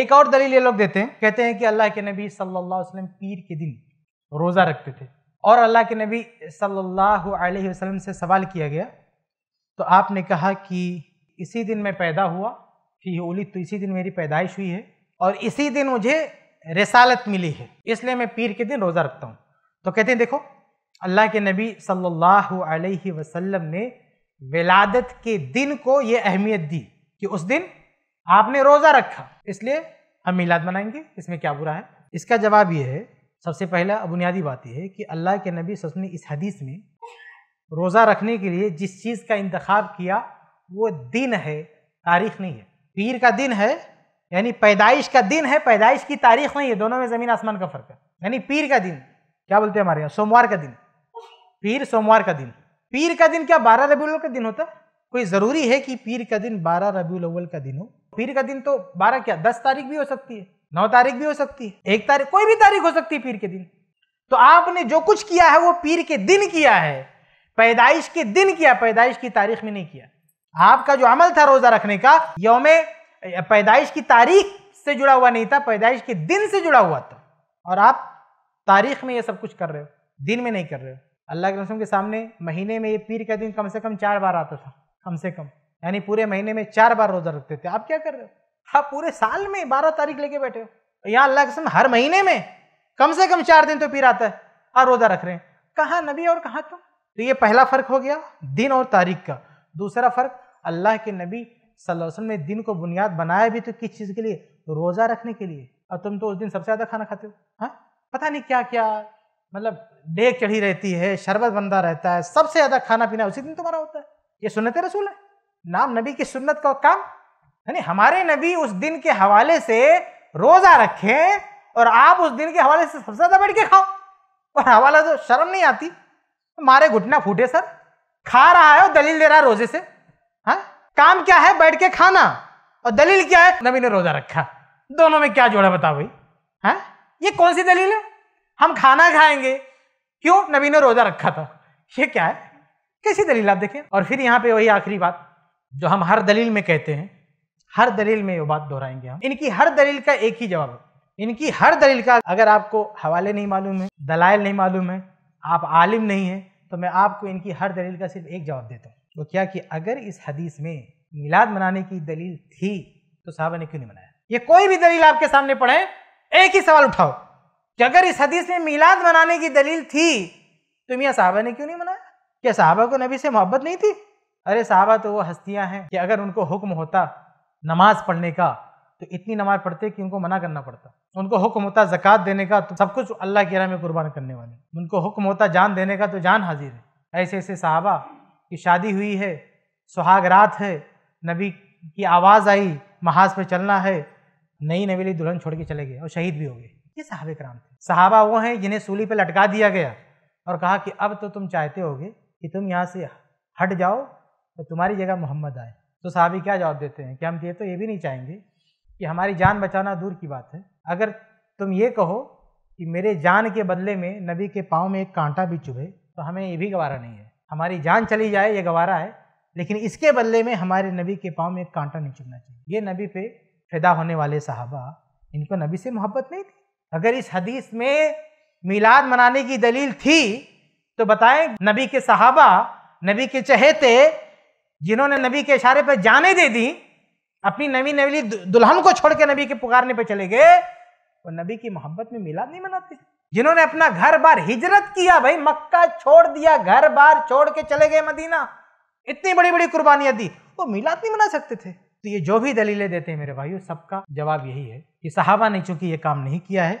एक और दलील ये लोग देते हैं कहते हैं कि अल्लाह के नबी सल्लल्लाहु अलैहि वसल्लम पीर के दिन रोज़ा रखते थे और अल्लाह के नबी सल्लल्लाहु अलैहि वसल्लम से सवाल किया गया तो आपने कहा कि इसी दिन मैं पैदा हुआ फी उली तो इसी दिन मेरी पैदाइश हुई है और इसी दिन मुझे रसालत मिली है इसलिए मैं पीर के दिन रोज़ा रखता हूँ तो कहते हैं देखो अल्लाह के नबी सल्लल्लाहु अलैहि वसल्लम ने विलादत के दिन को ये अहमियत दी कि उस दिन आपने रोजा रखा इसलिए हम मिलाद मनाएंगे इसमें क्या बुरा है इसका जवाब यह है सबसे पहला बुनियादी बात यह है कि अल्लाह के नबी ने इस हदीस में रोज़ा रखने के लिए जिस चीज़ का इंतखब किया वो दिन है तारीख नहीं है पीर का दिन है यानी पैदाइश का दिन है पैदाइश की तारीख नहीं है दोनों में ज़मीन आसमान का फ़र्क है यानी पीर का दिन क्या बोलते हैं हमारे यहाँ सोमवार का दिन पीर सोमवार का दिन पीर का दिन क्या बारह रबी का दिन होता है कोई ज़रूरी है कि पीर का दिन बारह रबी अव्वल का दिन हो पीर का दिन तो बारह क्या दस तारीख भी हो सकती है नौ तारीख भी हो सकती है एक तारीख कोई भी तारीख हो सकती है पीर के दिन तो आपने जो कुछ किया है वो पीर के दिन किया है पैदाइश के दिन किया पैदाइश की तारीख में नहीं किया आपका जो अमल था रोज़ा रखने का योम पैदाइश की तारीख से जुड़ा हुआ नहीं था पैदाइश के दिन से जुड़ा हुआ था और आप तारीख में ये सब कुछ कर रहे हो दिन में नहीं कर रहे हो अल्लाह के रसूल के सामने महीने में ये पीर का दिन कम से कम चार बार आता था कम से कम यानी पूरे महीने में चार बार रोजा रखते थे आप क्या कर रहे हो आप पूरे साल में बारह तारीख लेके बैठे हो यहाँ अल्लाह कसम हर महीने में कम से कम चार दिन तो पीर आता है और रोजा रख रहे हैं कहा नबी और कहा तुम तो ये पहला फर्क हो गया दिन और तारीख का दूसरा फर्क अल्लाह के नबी सल्लल्लाहु अलैहि वसल्लम ने दिन को बुनियाद बनाया भी तो किस चीज़ के लिए रोज़ा रखने के लिए और तुम तो उस दिन सबसे ज़्यादा खाना खाते हो हाँ पता नहीं क्या क्या मतलब डेग चढ़ी रहती है शरबत बनता रहता है सबसे ज़्यादा खाना पीना उसी दिन तुम्हारा होता है ये सुनत रसूल है नाम नबी की सुन्नत का काम यानी हमारे नबी उस दिन के हवाले से रोज़ा रखें और आप उस दिन के हवाले से सबसे ज़्यादा बैठ के खाओ और हवाला तो शर्म नहीं आती मारे घुटना फूटे सर खा रहा है और दलील दे रहा है रोजे से हा? काम क्या है बैठ के खाना और दलील क्या है नबी ने रोजा रखा दोनों में क्या जोड़ा बताओ भाई हाँ ये कौन सी दलील है हम खाना खाएंगे क्यों नबी ने रोजा रखा था ये क्या है कैसी दलील आप देखें और फिर यहाँ पे वही आखिरी बात जो हम हर दलील में कहते हैं हर दलील में ये बात दोहराएंगे हम इनकी हर दलील का एक ही जवाब है इनकी हर दलील का अगर आपको हवाले नहीं मालूम है दलाइल नहीं मालूम है आप आलिम नहीं है तो मैं आपको इनकी हर दलील का सिर्फ एक जवाब देता हूँ वो तो क्या कि अगर इस हदीस में मिलाद मनाने की दलील थी तो साहबा ने क्यों नहीं मनाया ये कोई भी दलील आपके सामने पढ़े एक ही सवाल उठाओ कि अगर इस हदीस में मिलाद मनाने की दलील थी तो मियाँ साहबा ने क्यों नहीं मनाया क्या साहबा को नबी से मोहब्बत नहीं थी अरे साहबा तो वो हस्तियां हैं कि अगर उनको हुक्म होता नमाज पढ़ने का तो इतनी नमाज पढ़ते कि उनको मना करना पड़ता उनको हुक्म होता जक़ात देने का तो सब कुछ अल्लाह के राह में कुर्बान करने वाले उनको हुक्म होता जान देने का तो जान हाजिर है ऐसे ऐसे साहबा की शादी हुई है सुहागरात है नबी की आवाज़ आई महाज पर चलना है नई नवेली दुल्हन छोड़ के चले गए और शहीद भी हो गए ये साहब कराम थे साहबा वो हैं जिन्हें सूली पर लटका दिया गया और कहा कि अब तो तुम चाहते होगे कि तुम यहाँ से हट जाओ तो तुम्हारी जगह मोहम्मद आए तो साहबी क्या जवाब देते हैं कि हम ये तो ये भी नहीं चाहेंगे कि हमारी जान बचाना दूर की बात है अगर तुम ये कहो कि मेरे जान के बदले में नबी के पाँव में एक कांटा भी चुभे तो हमें ये भी गवारा नहीं है हमारी जान चली जाए ये गवारा है लेकिन इसके बदले में हमारे नबी के पाँव में एक कांटा नहीं चुभना चाहिए ये नबी पे फिदा होने वाले साहबा इनको नबी से मोहब्बत नहीं थी अगर इस हदीस में मिलाद मनाने की दलील थी तो बताएं नबी के सहाबा नबी के चहेते जिन्होंने नबी के इशारे पर जाने दे दी अपनी नवी नवीली दुल्हन को छोड़ के नबी के पुकारने पर चले गए वो नबी की मोहब्बत में मिलाद नहीं मनाते जिन्होंने अपना घर बार हिजरत किया भाई मक्का छोड़ दिया घर बार छोड़ के चले गए मदीना इतनी बड़ी बड़ी कुर्बानियां दी वो मिलाद नहीं मना सकते थे तो ये जो भी दलीलें देते हैं मेरे भाइयों सबका जवाब यही है कि सहाबा ने चूंकि ये काम नहीं किया है